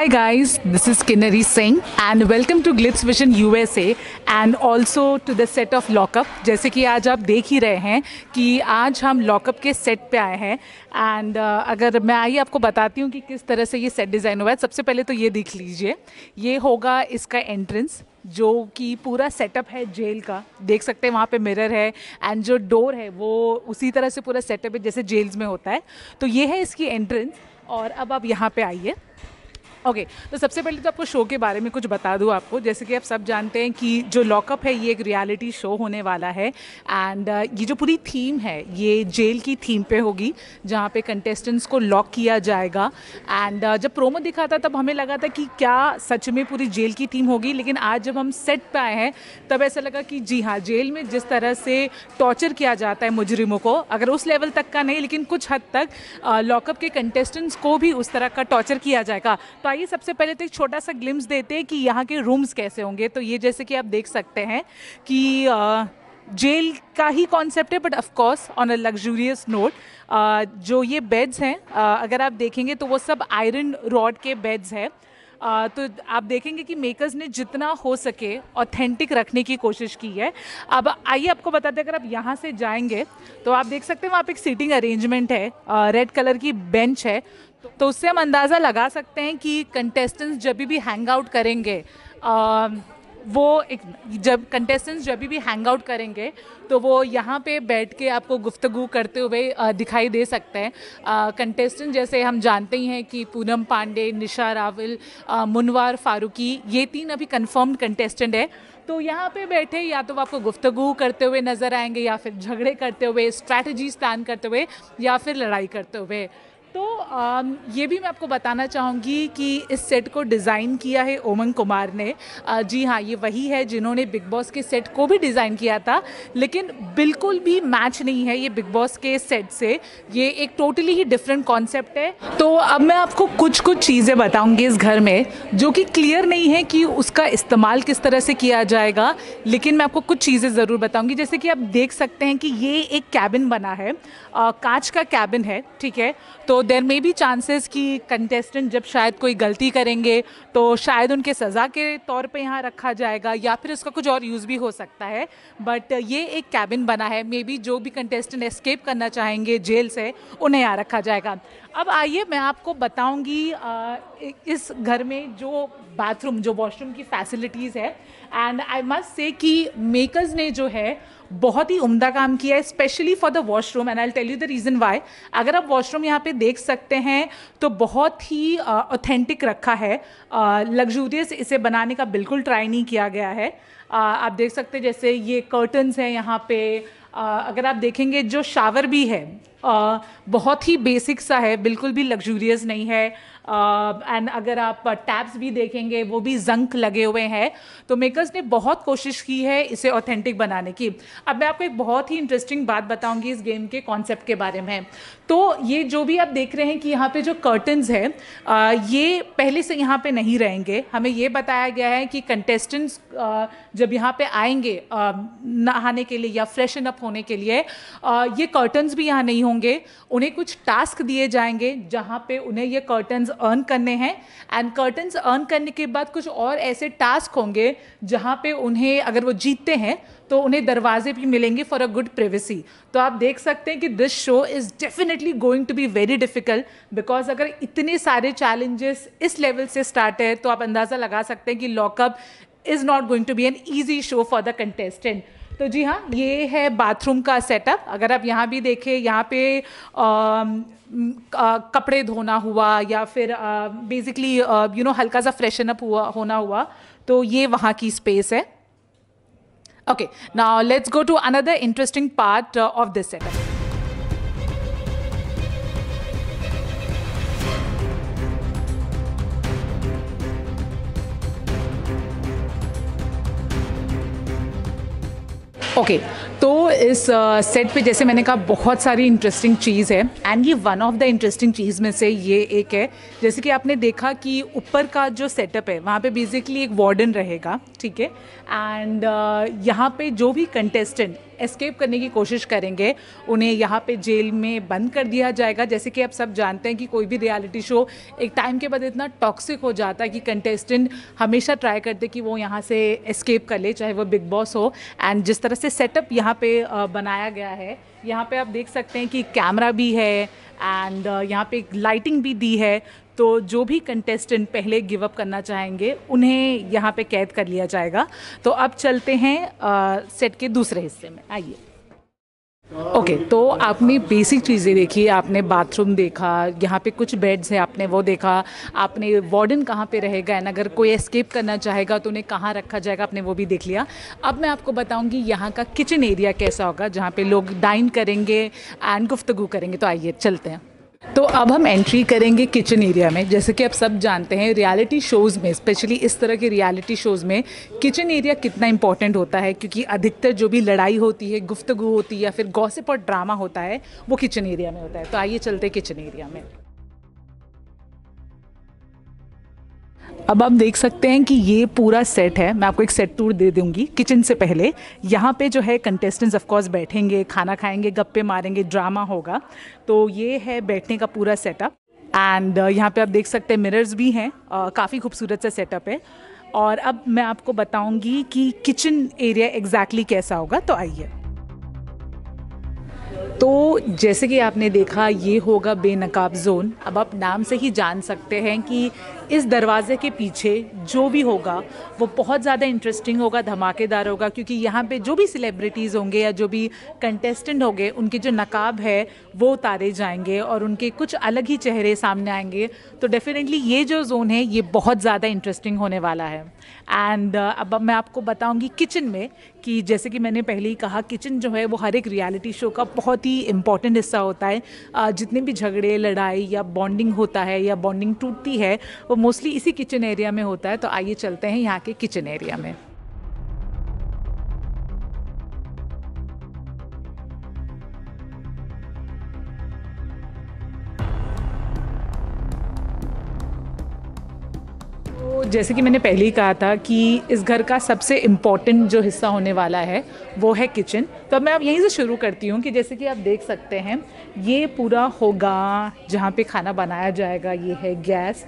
Hi guys, this is Kinnari Singh and welcome to Glitz Vision USA and also to the set of lockup जैसे कि आज आप देख ही रहे हैं कि आज हम लॉकअप के सेट पे आए हैं एंड uh, अगर मैं आइए आपको बताती हूँ कि किस तरह से ये सेट डिज़ाइन हुआ है सबसे पहले तो ये देख लीजिए ये होगा इसका एंट्रेंस जो कि पूरा सेटअप है जेल का देख सकते हैं वहाँ पे मिरर है एंड जो डोर है वो उसी तरह से पूरा सेटअप है जैसे जेल्स में होता है तो ये है इसकी एंट्रेंस और अब आप यहाँ पे आइए ओके okay, तो सबसे पहले तो आपको शो के बारे में कुछ बता दूँ आपको जैसे कि आप सब जानते हैं कि जो लॉकअप है ये एक रियलिटी शो होने वाला है एंड uh, ये जो पूरी थीम है ये जेल की थीम पे होगी जहाँ पे कंटेस्टेंट्स को लॉक किया जाएगा एंड uh, जब प्रोमो दिखा था तब हमें लगा था कि क्या सच में पूरी जेल की थीम होगी लेकिन आज जब हम सेट पर आए हैं तब ऐसा लगा कि जी हाँ जेल में जिस तरह से टॉर्चर किया जाता है मुजरिमों को अगर उस लेवल तक का नहीं लेकिन कुछ हद तक लॉकअप uh, के कंटेस्टेंट्स को भी उस तरह का टॉर्चर किया जाएगा तो बताइए सबसे पहले तो एक छोटा सा ग्लिम्स देते हैं कि यहाँ के रूम्स कैसे होंगे तो ये जैसे कि आप देख सकते हैं कि आ, जेल का ही कॉन्सेप्ट है but of course on a luxurious note जो ये बेड्स हैं अगर आप देखेंगे तो वो सब आयरन रॉड के बेड्स हैं आ, तो आप देखेंगे कि मेकर्स ने जितना हो सके ऑथेंटिक रखने की कोशिश की है अब आइए आपको बताते अगर आप यहाँ से जाएंगे तो आप देख सकते हैं वहाँ पे एक सीटिंग अरेंजमेंट है रेड कलर की बेंच है तो उससे हम अंदाज़ा लगा सकते हैं कि कंटेस्टेंट्स जब भी हैंग आउट करेंगे आ, वो एक जब कंटेस्टेंट्स जब भी हैंग आउट करेंगे तो वो यहाँ पे बैठ के आपको गुफ्तगु करते हुए दिखाई दे सकते हैं कंटेस्टेंट जैसे हम जानते ही हैं कि पूनम पांडे निशा रावल मुनवार फारूकी ये तीन अभी कन्फर्म्ड कंटेस्टेंट है तो यहाँ पे बैठे या तो वो आपको गुफ्तगु करते हुए नज़र आएंगे या फिर झगड़े करते हुए स्ट्रैटेजी प्लान करते हुए या फिर लड़ाई करते हुए तो आ, ये भी मैं आपको बताना चाहूँगी कि इस सेट को डिज़ाइन किया है ओमन कुमार ने आ, जी हाँ ये वही है जिन्होंने बिग बॉस के सेट को भी डिज़ाइन किया था लेकिन बिल्कुल भी मैच नहीं है ये बिग बॉस के सेट से ये एक टोटली ही डिफरेंट कॉन्सेप्ट है तो अब मैं आपको कुछ कुछ चीज़ें बताऊँगी इस घर में जो कि क्लियर नहीं है कि उसका इस्तेमाल किस तरह से किया जाएगा लेकिन मैं आपको कुछ चीज़ें ज़रूर बताऊँगी जैसे कि आप देख सकते हैं कि ये एक कैबिन बना है आ, कांच का कैबिन है ठीक है तो तो देर मे बी चांसेस कि कंटेस्टेंट जब शायद कोई गलती करेंगे तो शायद उनके सज़ा के तौर पे यहाँ रखा जाएगा या फिर उसका कुछ और यूज़ भी हो सकता है बट ये एक कैबिन बना है मे बी जो भी कंटेस्टेंट एस्केप करना चाहेंगे जेल से उन्हें यहाँ रखा जाएगा अब आइए मैं आपको बताऊँगी इस घर में जो बाथरूम जो वॉशरूम की फैसिलिटीज़ है एंड आई मस्ट से कि मेकर्स ने जो है बहुत ही उम्दा काम किया है specially for the washroom and I tell you the reason why अगर आप वॉशरूम यहाँ पे देख सकते हैं तो बहुत ही ऑथेंटिक uh, रखा है लग्जूरियस uh, इसे बनाने का बिल्कुल ट्राई नहीं किया गया है uh, आप देख सकते हैं जैसे ये कर्टन्स हैं यहाँ पे अगर आप देखेंगे जो शावर भी है बहुत ही बेसिक सा है बिल्कुल भी लग्जूरियस नहीं है एंड uh, अगर आप टैब्स uh, भी देखेंगे वो भी जंक लगे हुए हैं तो मेकर्स ने बहुत कोशिश की है इसे ऑथेंटिक बनाने की अब मैं आपको एक बहुत ही इंटरेस्टिंग बात बताऊंगी इस गेम के कॉन्सेप्ट के बारे में तो ये जो भी आप देख रहे हैं कि यहाँ पे जो कर्टन्स हैं uh, ये पहले से यहाँ पे नहीं रहेंगे हमें ये बताया गया है कि कंटेस्टेंट्स जब यहाँ पे आएंगे नहाने के लिए या फ्रेशन अप होने के लिए ये कर्टन्स भी यहाँ नहीं होंगे उन्हें कुछ टास्क दिए जाएंगे जहाँ पे उन्हें ये कर्टन्स अर्न करने हैं एंड कर्टन्स अर्न करने के बाद कुछ और ऐसे टास्क होंगे जहाँ पे उन्हें अगर वो जीतते हैं तो उन्हें दरवाजे भी मिलेंगे फॉर अ गुड प्रिवेसी तो आप देख सकते हैं कि this show is definitely going to be very difficult because अगर इतने सारे चैलेंजेस इस लेवल से स्टार्ट है तो आप अंदाज़ा लगा सकते हैं कि lockup is not going to be an easy show for the contestant तो जी हाँ ये है बाथरूम का सेटअप अगर आप यहाँ भी देखें यहाँ पे आ, कपड़े धोना हुआ या फिर बेसिकली यू नो हल्का सा फ्रेशन अप हुआ होना हुआ तो ये वहाँ की स्पेस है okay now let's go to another interesting part of this setup okay okay, तो इस सेट uh, पे जैसे मैंने कहा बहुत सारी इंटरेस्टिंग चीज़ है एंड ये वन ऑफ द इंटरेस्टिंग चीज़ में से ये एक है जैसे कि आपने देखा कि ऊपर का जो सेटअप है वहाँ पे बेसिकली एक वार्डन रहेगा ठीक है एंड uh, यहाँ पे जो भी कंटेस्टेंट एस्केप करने की कोशिश करेंगे उन्हें यहाँ पे जेल में बंद कर दिया जाएगा जैसे कि आप सब जानते हैं कि कोई भी रियलिटी शो एक टाइम के बाद इतना टॉक्सिक हो जाता है कि कंटेस्टेंट हमेशा ट्राई करते कि वो यहाँ से एस्केप कर ले चाहे वो बिग बॉस हो एंड जिस तरह से सेटअप यहाँ पे बनाया गया है यहाँ पे आप देख सकते हैं कि कैमरा भी है एंड यहाँ पे लाइटिंग भी दी है तो जो भी कंटेस्टेंट पहले गिव अप करना चाहेंगे उन्हें यहाँ पे कैद कर लिया जाएगा तो अब चलते हैं आ, सेट के दूसरे हिस्से में आइए ओके okay, तो आपने बेसिक चीज़ें देखी आपने बाथरूम देखा यहाँ पे कुछ बेड्स हैं आपने वो देखा आपने वार्डन कहाँ पे रहेगा एंड अगर कोई एस्केप करना चाहेगा तो उन्हें कहाँ रखा जाएगा आपने वो भी देख लिया अब मैं आपको बताऊँगी यहाँ का किचन एरिया कैसा होगा जहाँ पे लोग डाइन करेंगे एंड गुफ्तगु करेंगे तो आइए चलते हैं तो अब हम एंट्री करेंगे किचन एरिया में जैसे कि आप सब जानते हैं रियलिटी शोज़ में स्पेशली इस तरह के रियलिटी शोज़ में किचन एरिया कितना इंपॉर्टेंट होता है क्योंकि अधिकतर जो भी लड़ाई होती है गुफ्तगु होती है या फिर गॉसिप और ड्रामा होता है वो किचन एरिया में होता है तो आइए चलते किचन एरिया में अब आप देख सकते हैं कि ये पूरा सेट है मैं आपको एक सेट टूर दे दूंगी किचन से पहले यहाँ पे जो है कंटेस्टेंट्स ऑफ कोर्स बैठेंगे खाना खाएंगे गप्पे मारेंगे ड्रामा होगा तो ये है बैठने का पूरा सेटअप एंड uh, यहाँ पे आप देख सकते हैं मिरर्स भी हैं uh, काफ़ी खूबसूरत सा सेटअप है और अब मैं आपको बताऊंगी कि किचन एरिया एग्जैक्टली exactly कैसा होगा तो आइए तो जैसे कि आपने देखा ये होगा बेनकाब जोन अब आप नाम से ही जान सकते हैं कि इस दरवाज़े के पीछे जो भी होगा वो बहुत ज़्यादा इंटरेस्टिंग होगा धमाकेदार होगा क्योंकि यहाँ पे जो भी सेलिब्रिटीज़ होंगे या जो भी कंटेस्टेंट होंगे उनके जो नकाब है वो उतारे जाएंगे और उनके कुछ अलग ही चेहरे सामने आएंगे तो डेफिनेटली ये जो जोन है ये बहुत ज़्यादा इंटरेस्टिंग होने वाला है एंड uh, अब मैं आपको बताऊँगी किचन में कि जैसे कि मैंने पहले ही कहा किचन जो है वो हर एक रियलिटी शो का बहुत ही इम्पॉर्टेंट हिस्सा होता है जितने भी झगड़े लड़ाई या बॉन्डिंग होता है या बॉन्डिंग टूटती है वो मोस्टली इसी किचन एरिया में होता है तो आइए चलते हैं यहाँ के किचन एरिया में तो जैसे कि मैंने पहले ही कहा था कि इस घर का सबसे इम्पॉर्टेंट जो हिस्सा होने वाला है वो है किचन तो अब मैं आप यहीं से शुरू करती हूँ कि जैसे कि आप देख सकते हैं ये पूरा होगा जहाँ पे खाना बनाया जाएगा ये है गैस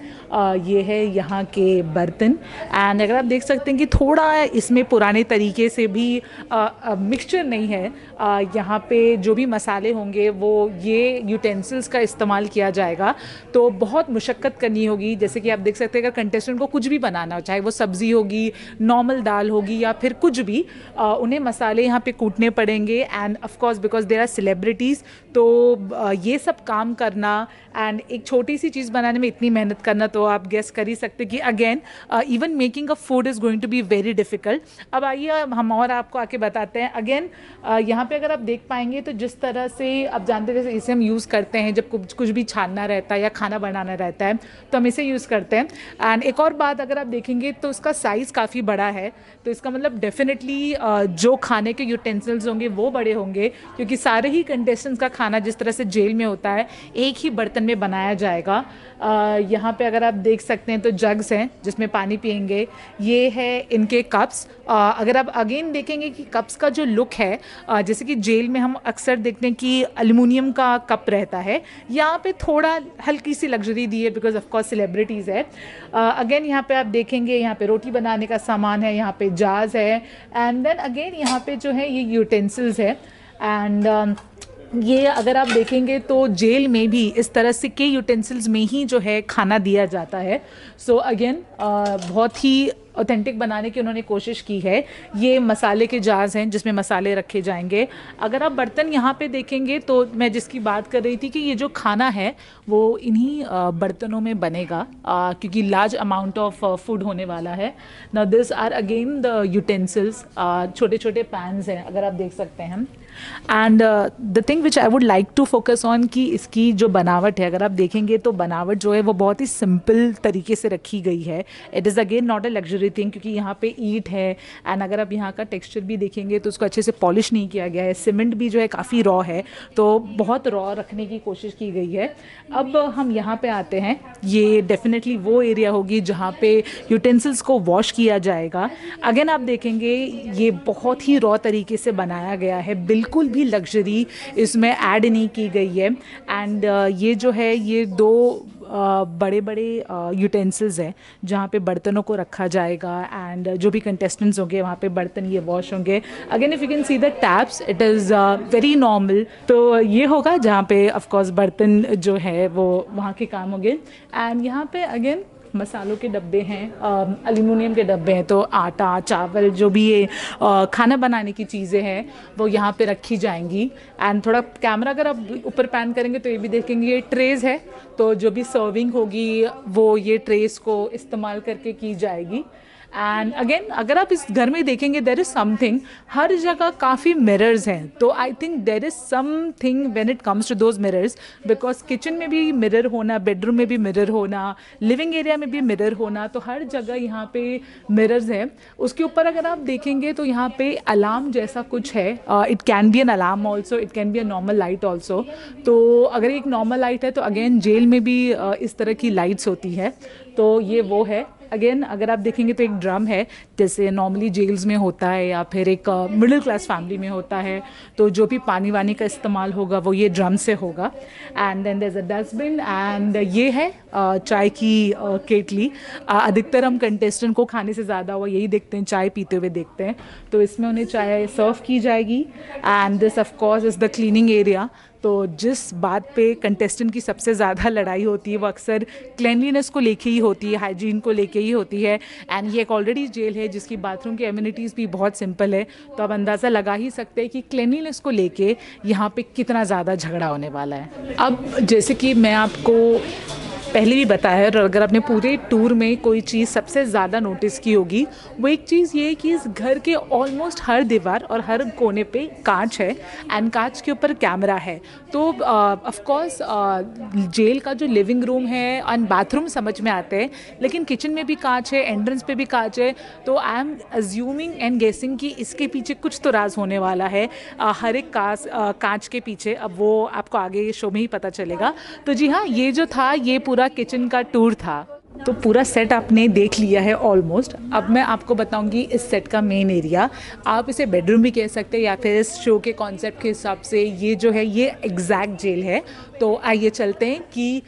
ये है यहाँ के बर्तन एंड अगर आप देख सकते हैं कि थोड़ा इसमें पुराने तरीके से भी मिक्सचर नहीं है यहाँ पे जो भी मसाले होंगे वो ये यूटेंसिल्स का इस्तेमाल किया जाएगा तो बहुत मुशक्क़त करनी होगी जैसे कि आप देख सकते हैं अगर कंटेस्टेंट को कुछ भी बनाना हो चाहे वो सब्ज़ी होगी नॉर्मल दाल होगी या फिर कुछ भी उन्हें मसाले यहाँ पर कूटने पड़े पड़ेंगे and of course because there are celebrities तो ये सब काम करना एंड एक छोटी सी चीज़ बनाने में इतनी मेहनत करना तो आप गेस कर ही सकते कि again even making a food is going to be very difficult अब आइए हम और आपको आके बताते हैं अगेन यहाँ पे अगर आप देख पाएंगे तो जिस तरह से आप जानते जैसे इसे हम यूज़ करते हैं जब कुछ कुछ भी छानना रहता है या खाना बनाना रहता है तो हम इसे यूज़ करते हैं एंड एक और बात अगर आप देखेंगे तो उसका साइज़ काफ़ी बड़ा है तो इसका मतलब डेफिनेटली जो खाने के यूटेंसिल्स होंगे होंगे वो बड़े होंगे क्योंकि सारे ही कंटेस्टेंट्स का खाना जिस तरह से जेल में होता है एक ही बर्तन में बनाया जाएगा यहाँ पे अगर आप देख सकते हैं तो जग्स हैं जिसमें पानी पियेंगे ये है इनके कप्स अगर आप अगेन देखेंगे कि कप्स का जो लुक है जैसे कि जेल में हम अक्सर देखते हैं कि अल्मोनियम का कप रहता है यहाँ पे थोड़ा हल्की सी लग्जरी दी है बिकॉज ऑफकोर्स सेलिब्रिटीज़ है अगेन यहाँ पे आप देखेंगे यहाँ पे रोटी बनाने का सामान है यहाँ पे जाज है एंड देन अगेन यहाँ पे जो है ये यूटेंसिल यूटेंसिल्स है एंड ये अगर आप देखेंगे तो जेल में भी इस तरह से के यूटेंसिल्स में ही जो है खाना दिया जाता है सो so अगेन uh, बहुत ही ऑथेंटिक बनाने की उन्होंने कोशिश की है ये मसाले के जार्स हैं जिसमें मसाले रखे जाएंगे अगर आप बर्तन यहाँ पे देखेंगे तो मैं जिसकी बात कर रही थी कि ये जो खाना है वो इन्हीं बर्तनों में बनेगा क्योंकि लार्ज अमाउंट ऑफ फूड होने वाला है न this are again the utensils छोटे छोटे पैंस हैं अगर आप देख सकते हैं and the thing which I would like to focus on कि इसकी जो बनावट है अगर आप देखेंगे तो बनावट जो है वो बहुत ही सिंपल तरीके से रखी गई है it is again not a luxury thing क्योंकि यहाँ पे ईट है एंड अगर आप यहाँ का टेक्सचर भी देखेंगे तो उसको अच्छे से पॉलिश नहीं किया गया है सीमेंट भी जो है काफ़ी रॉ है तो बहुत रॉ रखने की कोशिश की गई है अब हम यहाँ पे आते हैं ये डेफिनेटली वो एरिया होगी जहाँ पे यूटेंसिल्स को वॉश किया जाएगा अगेन आप देखेंगे ये बहुत ही रॉ तरीके से बनाया गया है बिल बिल्कुल भी लग्जरी इसमें ऐड नहीं की गई है एंड uh, ये जो है ये दो बड़े बड़े यूटेंसिल्स हैं जहाँ पे बर्तनों को रखा जाएगा एंड uh, जो भी कंटेस्टेंट्स होंगे वहाँ पे बर्तन ये वॉश होंगे again if you can see the taps it is very normal तो uh, ये होगा जहाँ पे ऑफ कोर्स बर्तन जो है वो वहाँ के काम होंगे एंड यहाँ पे अगेन मसालों के डब्बे हैं एल्यूमिनियम के डब्बे हैं तो आटा चावल जो भी ये खाना बनाने की चीज़ें हैं वो यहाँ पे रखी जाएंगी एंड थोड़ा कैमरा अगर आप ऊपर पैन करेंगे तो ये भी देखेंगे ये ट्रेज़ है तो जो भी सर्विंग होगी वो ये ट्रेस को इस्तेमाल करके की जाएगी एंड अगेन अगर आप इस घर में देखेंगे देर इज़ समथिंग हर जगह काफ़ी मिरर्स हैं तो I think there is something when it comes to those mirrors because kitchen में भी मिरर होना बेडरूम में भी मिरर होना लिविंग एरिया में भी मिरर होना तो हर जगह यहाँ पे मिरर्स हैं उसके ऊपर अगर आप देखेंगे तो यहाँ पे अलार्म जैसा कुछ है it can be an alarm also it can be a normal light also तो अगर एक नॉर्मल लाइट है तो अगेन जेल में भी uh, इस तरह की लाइट्स होती है तो ये वो है अगेन अगर आप देखेंगे तो एक ड्रम है जैसे नॉर्मली जेल्स में होता है या फिर एक मिडिल क्लास फैमिली में होता है तो जो भी पानी वानी का इस्तेमाल होगा वो ये ड्रम से होगा and then there a dustbin and ये है uh, चाय की uh, केटली uh, अधिकतर हम कंटेस्टेंट को खाने से ज़्यादा हुआ यही देखते हैं चाय पीते हुए देखते हैं तो इसमें उन्हें चाय सर्व की जाएगी and this of course is the cleaning area तो जिस बात पे कंटेस्टेंट की सबसे ज़्यादा लड़ाई होती है वो अक्सर क्लैनलीनेस को लेके ही होती है हाइजीन को लेके ही होती है एंड ये एक ऑलरेडी जेल है जिसकी बाथरूम की एम्यूनिटीज़ भी बहुत सिंपल है तो आप अंदाज़ा लगा ही सकते हैं कि क्लिनलीनेस को लेके यहाँ पे कितना ज़्यादा झगड़ा होने वाला है अब जैसे कि मैं आपको पहले भी बताया है और अगर आपने पूरे टूर में कोई चीज़ सबसे ज़्यादा नोटिस की होगी वो एक चीज़ ये है कि इस घर के ऑलमोस्ट हर दीवार और हर कोने पे कांच है एंड कांच के ऊपर कैमरा है तो ऑफकोर्स जेल का जो लिविंग रूम है एंड बाथरूम समझ में आते हैं लेकिन किचन में भी कांच है एंट्रेंस पे भी कांच है तो आई एम अज्यूमिंग एंड गेसिंग कि इसके पीछे कुछ तो राज होने वाला है आ, हर एक कांच कांच के पीछे अब वो आपको आगे शो में ही पता चलेगा तो जी हाँ ये जो था ये पूरा पूरा किचन का टूर था तो पूरा सेट आपने देख लिया है ऑलमोस्ट अब मैं आपको बताऊंगी इस सेट का मेन एरिया आप इसे बेडरूम भी कह सकते हैं या फिर इस शो के कॉन्सेप्ट के हिसाब से ये जो है ये एग्जैक्ट जेल है तो आइए चलते हैं कि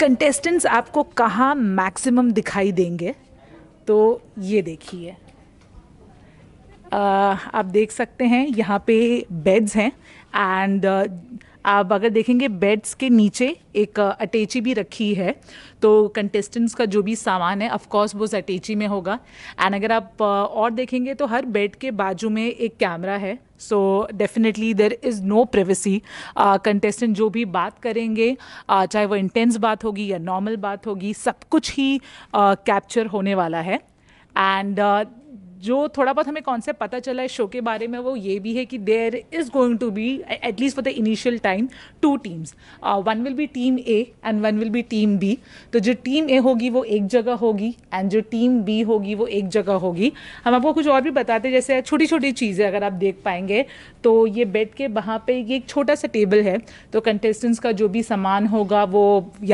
कंटेस्टेंट्स आपको कहाँ मैक्सिमम दिखाई देंगे तो ये देखिए आप देख सकते हैं यहाँ पे बेड्स हैं एंड आप अगर देखेंगे बेड्स के नीचे एक अटैची भी रखी है तो कंटेस्टेंट्स का जो भी सामान है ऑफकोर्स वो उस अटैची में होगा एंड अगर आप और देखेंगे तो हर बेड के बाजू में एक कैमरा है so definitely there is no privacy contestant जो भी बात करेंगे uh, चाहे वो इंटेंस बात होगी या नॉर्मल बात होगी सब कुछ ही कैप्चर uh, होने वाला है एंड जो थोड़ा बहुत हमें कॉन्सेप्ट पता चला है शो के बारे में वो ये भी है कि there is going to be at least for the initial time two teams one will be team A and one will be team B तो जो टीम ए होगी वो एक जगह होगी एंड जो टीम बी होगी वो एक जगह होगी हम आपको कुछ और भी बताते जैसे छोटी छोटी चीज़ें अगर आप देख पाएंगे तो ये बेड के वहाँ पर एक छोटा सा टेबल है तो कंटेस्टेंट्स का जो भी सामान होगा वो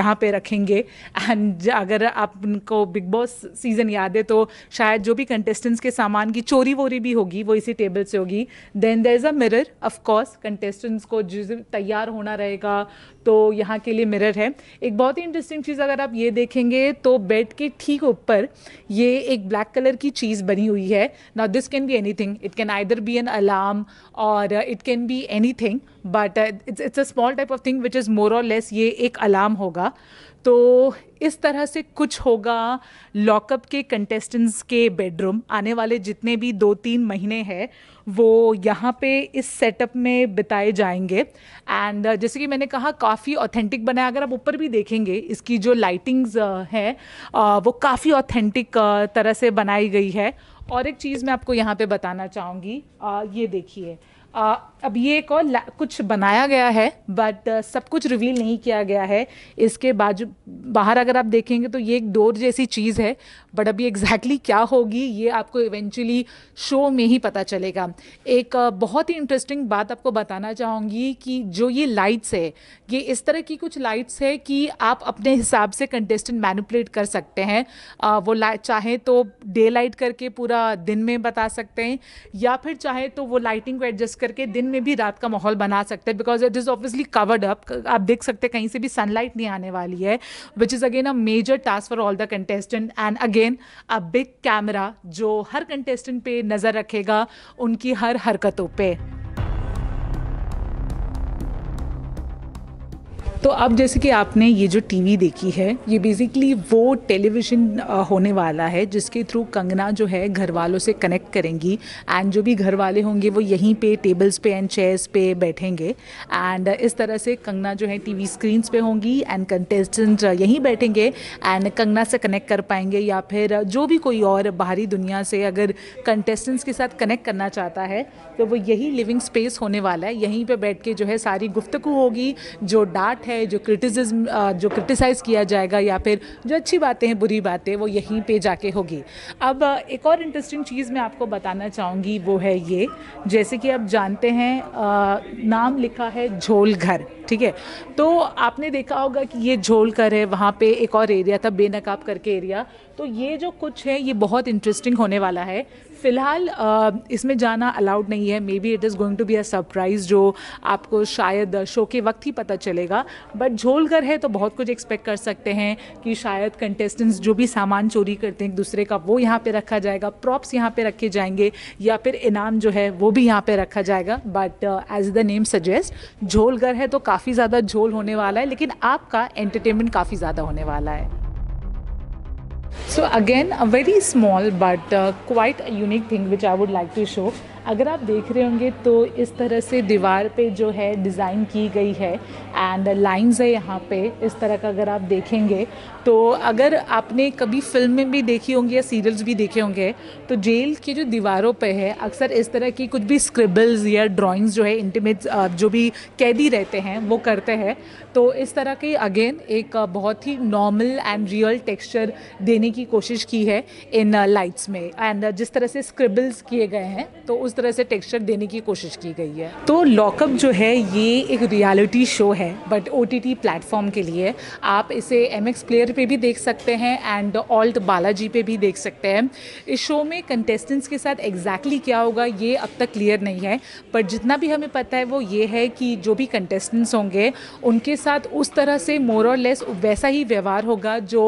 यहाँ पे रखेंगे एंड अगर आप उनको बिग बॉस सीज़न याद है तो शायद जो भी कंटेस्टेंट्स के साथ सामान की चोरी वोरी भी होगी वो इसी टेबल से होगी then there is a mirror of course contestants को जिस तैयार होना रहेगा तो यहाँ के लिए मिरर है एक बहुत ही इंटरेस्टिंग चीज़ अगर आप ये देखेंगे तो बेड के ठीक ऊपर ये एक ब्लैक कलर की चीज़ बनी हुई है ना this can be anything it can either be an alarm और it can be anything but it's it's a small type of thing which is more और लेस ये एक अलार्म होगा तो इस तरह से कुछ होगा लॉकअप के कंटेस्टेंट्स के बेडरूम आने वाले जितने भी दो तीन महीने हैं वो यहाँ पे इस सेटअप में बिताए जाएंगे एंड uh, जैसे कि मैंने कहा काफ़ी ऑथेंटिक बनाया अगर आप ऊपर भी देखेंगे इसकी जो लाइटिंग्स uh, है uh, वो काफ़ी ऑथेंटिक तरह से बनाई गई है और एक चीज़ मैं आपको यहाँ पे बताना चाहूँगी ये देखिए आ, अब ये एक और कुछ बनाया गया है बट सब कुछ रिवील नहीं किया गया है इसके बाजू बाहर अगर आप देखेंगे तो ये एक डोर जैसी चीज़ है बट अभी एग्जैक्टली exactly क्या होगी ये आपको इवेंचुअली शो में ही पता चलेगा एक बहुत ही इंटरेस्टिंग बात आपको बताना चाहूँगी कि जो ये लाइट्स है ये इस तरह की कुछ लाइट्स है कि आप अपने हिसाब से कंटेस्टेंट मैनिपुलेट कर सकते हैं आ, वो चाहे तो डे लाइट करके पूरा दिन में बता सकते हैं या फिर चाहे तो वो लाइटिंग को एडजस्ट करके दिन में भी रात का माहौल बना सकते हैं because it is obviously covered up आप देख सकते हैं कहीं से भी सनलाइट नहीं आने वाली है which is again a major task for all the contestant and again a big camera जो हर कंटेस्टेंट पे नज़र रखेगा उनकी हर हरकतों पर तो अब जैसे कि आपने ये जो टीवी देखी है ये बेसिकली वो टेलीविज़न होने वाला है जिसके थ्रू कंगना जो है घर वालों से कनेक्ट करेंगी एंड जो भी घर वाले होंगे वो यहीं पे टेबल्स पे एंड चेयर्स पे बैठेंगे एंड इस तरह से कंगना जो है टीवी स्क्रीन्स पे होंगी एंड कंटेस्टेंट यहीं बैठेंगे एंड कंगना से कनेक्ट कर पाएंगे या फिर जो भी कोई और बाहरी दुनिया से अगर कंटेस्टेंट्स के साथ कनेक्ट करना चाहता है तो वो यही लिविंग स्पेस होने वाला है यहीं पर बैठ के जो है सारी गुफ्तु होगी जो डाट है है जो क्रिटिसिज्म जो क्रिटिसाइज़ किया जाएगा या फिर जो अच्छी बातें हैं बुरी बातें वो यहीं पे जाके होगी अब एक और इंटरेस्टिंग चीज़ मैं आपको बताना चाहूँगी वो है ये जैसे कि आप जानते हैं नाम लिखा है झोल घर ठीक है तो आपने देखा होगा कि ये झोलकर है वहाँ पे एक और एरिया था बेनकाब करके एरिया तो ये जो कुछ है ये बहुत इंटरेस्टिंग होने वाला है फ़िलहाल इसमें जाना अलाउड नहीं है maybe it is going to be a surprise जो आपको शायद शो के वक्त ही पता चलेगा बट झोल कर है तो बहुत कुछ एक्सपेक्ट कर सकते हैं कि शायद कंटेस्टेंट्स जो भी सामान चोरी करते हैं एक दूसरे का वो यहाँ पे रखा जाएगा प्रॉप्स यहाँ पे रखे जाएंगे या फिर इनाम जो है वो भी यहाँ पे रखा जाएगा but as the name suggest झोलगर है तो काफ़ी काफ़ी ज़्यादा झोल होने वाला है लेकिन आपका एंटरटेनमेंट काफ़ी ज़्यादा होने वाला है so again a very small but quite unique thing which I would like to show अगर आप देख रहे होंगे तो इस तरह से दीवार पे जो है डिज़ाइन की गई है एंड लाइंस है यहाँ पे इस तरह का अगर आप देखेंगे तो अगर आपने कभी फिल्म में भी देखी होंगी या सीरियल्स भी देखे होंगे तो जेल की जो दीवारों पे है अक्सर इस तरह की कुछ भी स्क्रिबल्स या ड्राइंग्स जो है इंटीमेट जो भी कैदी रहते हैं वो करते हैं तो इस तरह की अगेन एक बहुत ही नॉर्मल एंड रियल टेक्सचर देने की कोशिश की है इन लाइट्स में एंड जिस तरह से स्क्रिबल्स किए गए हैं तो उस तरह से टेक्सचर देने की कोशिश की गई है तो लॉकअप जो है ये एक रियलिटी शो है बट ओ टी प्लेटफॉर्म के लिए आप इसे एम एक्स प्लेयर पर भी देख सकते हैं एंड ऑल्ट बालाजी पे भी देख सकते हैं इस शो में कंटेस्टेंट्स के साथ एग्जैक्टली exactly क्या होगा ये अब तक क्लियर नहीं है पर जितना भी हमें पता है वो ये है कि जो भी कंटेस्टेंट्स होंगे उनके साथ उस तरह से मोर और लेस वैसा ही व्यवहार होगा जो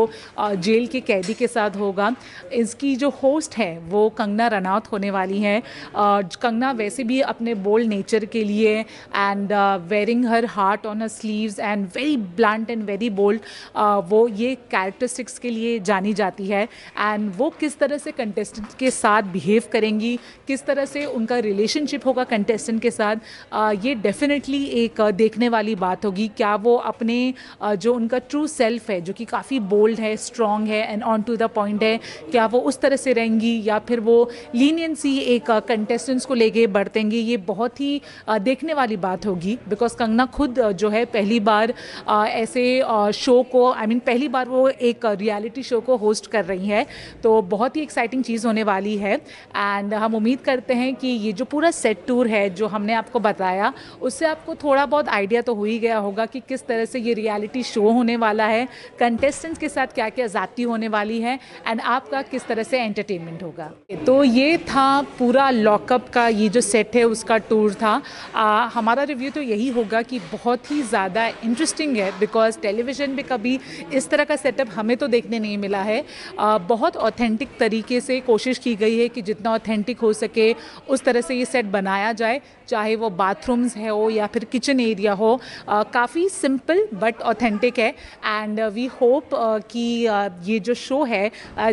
जेल के कैदी के साथ होगा इसकी जो होस्ट है वो कंगना रनौत होने वाली हैं कंगना वैसे भी अपने बोल्ड नेचर के लिए and wearing her heart on her sleeves and very blunt and very bold वो ये कैरेक्टरिस्टिक्स के लिए जानी जाती है एंड वो किस तरह से कंटेस्टेंट के साथ बिहेव करेंगी किस तरह से उनका रिलेशनशिप होगा कंटेस्टेंट के साथ ये डेफिनेटली एक देखने वाली बात होगी क्या वो अपने जो उनका ट्रू सेल्फ है जो कि काफ़ी बोल्ड है स्ट्रॉन्ग है and on to the point है क्या वो उस तरह से रहेंगी या फिर वो लीनियंसी एक कंटेस्टेंट्स को लेके बढ़तेंगी ये बहुत ही देखने वाली बात होगी बिकॉज कंगना खुद जो है पहली बार ऐसे शो को आई I मीन mean, पहली बार वो एक रियलिटी शो को होस्ट कर रही है तो बहुत ही एक्साइटिंग चीज़ होने वाली है एंड हम उम्मीद करते हैं कि ये जो पूरा सेट टूर है जो हमने आपको बताया उससे आपको थोड़ा बहुत आइडिया तो हो ही गया होगा कि किस तरह से ये रियलिटी शो होने वाला है कंटेस्टेंट्स के साथ क्या क्या ज़ाती होने वाली है एंड आपका किस तरह से एंटरटेनमेंट होगा तो ये था पूरा लॉकअप का ये जो सेट है उसका टूर था आ, हमारा रिव्यू तो यही होगा कि बहुत ही ज़्यादा इंटरेस्टिंग है बिकॉज टेलीविज़न में कभी इस तरह का सेटअप हमें तो देखने नहीं मिला है आ, बहुत ऑथेंटिक तरीके से कोशिश की गई है कि जितना ऑथेंटिक हो सके उस तरह से ये सेट बनाया जाए चाहे वो बाथरूम्स है हो या फिर किचन एरिया हो काफ़ी सिंपल बट ऑथेंटिक है एंड वी होप कि uh, ये जो शो है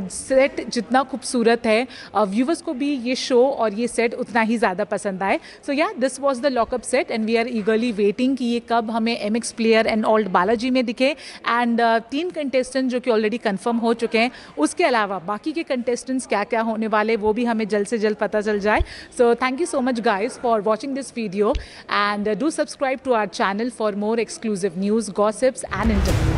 सेट uh, जितना खूबसूरत है व्यूवर्स uh, को भी ये शो और ये सेट उतना ही ज़्यादा पसंद आए सो या this was the lockup set and we are eagerly waiting कि ये कब हमें M X player and ALT Balaji में दिखे एंड तीन कंटेस्टेंट जो कि ऑलरेडी कन्फर्म हो चुके हैं उसके अलावा बाकी के कंटेस्टेंट्स क्या क्या होने वाले वो भी हमें जल्द से जल्द पता चल जाए so thank you so much guys for watching this video and do subscribe to our channel for more exclusive exclusive news, gossips and interviews.